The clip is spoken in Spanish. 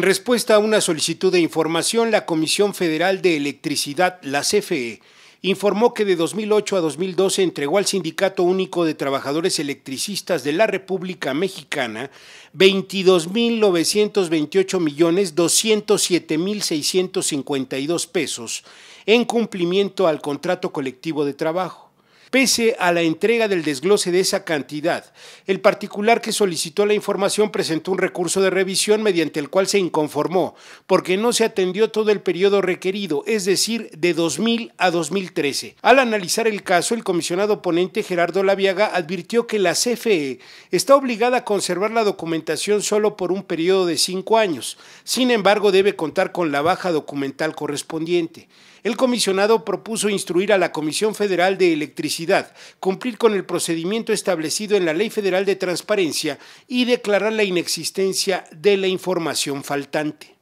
En respuesta a una solicitud de información, la Comisión Federal de Electricidad, la CFE, informó que de 2008 a 2012 entregó al Sindicato Único de Trabajadores Electricistas de la República Mexicana 22.928.207.652 millones pesos en cumplimiento al contrato colectivo de trabajo. Pese a la entrega del desglose de esa cantidad, el particular que solicitó la información presentó un recurso de revisión mediante el cual se inconformó, porque no se atendió todo el periodo requerido, es decir, de 2000 a 2013. Al analizar el caso, el comisionado ponente Gerardo Laviaga advirtió que la CFE está obligada a conservar la documentación solo por un periodo de cinco años, sin embargo debe contar con la baja documental correspondiente. El comisionado propuso instruir a la Comisión Federal de Electricidad cumplir con el procedimiento establecido en la Ley Federal de Transparencia y declarar la inexistencia de la información faltante.